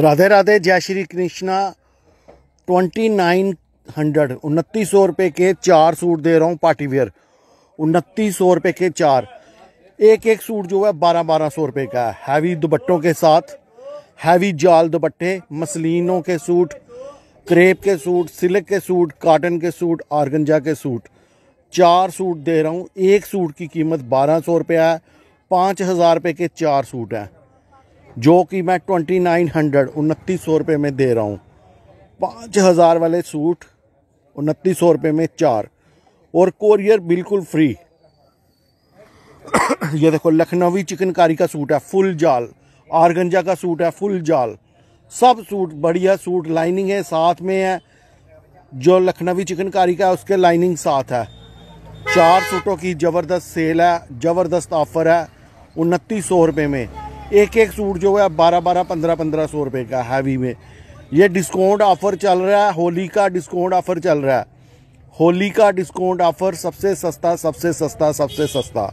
राधे राधे जय Shri Krishna twenty nine hundred उनतीस सौ रुपये के चार सूट दे रहा हूँ पार्टी वेयर उनतीस सौ रुपये के चार एक एक सूट जो है बारह बारह सौ रुपये का है हैवी दुपट्टों के साथ हैवी जाल दुपट्टे मसलिनों के सूट क्रेप के सूट सिल्क के सूट काटन के सूट आर्गनजा के सूट चार सूट दे रहा हूँ एक सूट की कीमत बारह सौ रुपये है पाँच हज़ार रुपये के चार सूट हैं जो कि मैं ट्वेंटी नाइन हंड्रेड उनतीस सौ रुपये में दे रहा हूँ पाँच हज़ार वाले सूट उनतीस सौ रुपये में चार और कोरियर बिल्कुल फ्री ये देखो लखनवी चिकनकारी का सूट है फुल जाल आरगंजा का सूट है फुल जाल सब सूट बढ़िया सूट लाइनिंग है साथ में है जो लखनवी चिकनकारी का है उसके लाइनिंग साथ है चार सूटों की ज़बरदस्त सेल है ज़बरदस्त ऑफ़र है उनतीस सौ रुपये में एक एक सूट जो है बारह बारह पंद्रह पंद्रह सौ रुपये का हैवी में ये डिस्काउंट ऑफ़र चल रहा है होली का डिस्काउंट ऑफ़र चल रहा है होली का डिस्काउंट ऑफ़र सबसे सस्ता सबसे सस्ता सबसे सस्ता